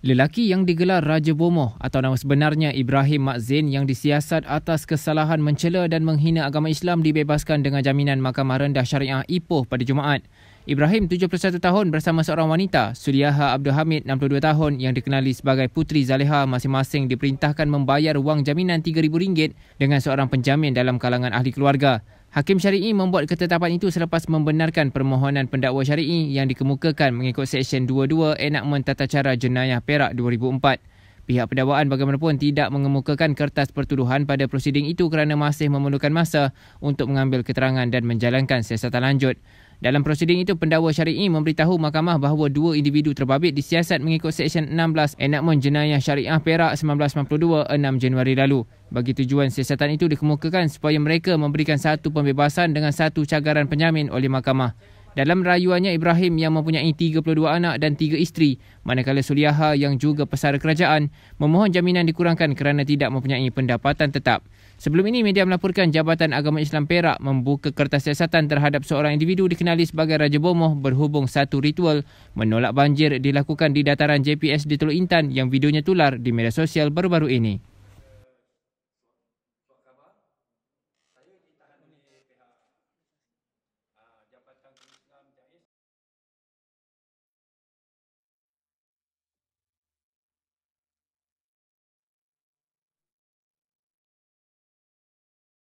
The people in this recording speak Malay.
Lelaki yang digelar Raja Bomoh atau nama sebenarnya Ibrahim Mak Zain yang disiasat atas kesalahan mencela dan menghina agama Islam dibebaskan dengan jaminan Mahkamah Rendah Syariah Ipoh pada Jumaat. Ibrahim, 71 tahun bersama seorang wanita, Suliaha Abdul Hamid, 62 tahun yang dikenali sebagai putri Zaleha masing-masing diperintahkan membayar wang jaminan RM3,000 dengan seorang penjamin dalam kalangan ahli keluarga. Hakim Syari'i membuat ketetapan itu selepas membenarkan permohonan pendakwa Syari'i yang dikemukakan mengikut Seksyen 22 Enakmen Tata Cara Jenayah Perak 2004. Pihak pendakwaan bagaimanapun tidak mengemukakan kertas pertuduhan pada prosiding itu kerana masih memerlukan masa untuk mengambil keterangan dan menjalankan siasatan lanjut. Dalam prosiding itu, pendakwa syari'i memberitahu mahkamah bahawa dua individu terbabit disiasat mengikut Seksyen 16 Enakmen Jenayah Syariah Perak 1992 6 Januari lalu. Bagi tujuan siasatan itu dikemukakan supaya mereka memberikan satu pembebasan dengan satu cagaran penjamin oleh mahkamah dalam rayuannya Ibrahim yang mempunyai 32 anak dan 3 isteri manakala Suliaha yang juga pesara kerajaan memohon jaminan dikurangkan kerana tidak mempunyai pendapatan tetap Sebelum ini media melaporkan Jabatan Agama Islam Perak membuka kertas siasatan terhadap seorang individu dikenali sebagai Raja Bomoh berhubung satu ritual menolak banjir dilakukan di dataran JPS di Teluk Intan yang videonya tular di media sosial baru-baru ini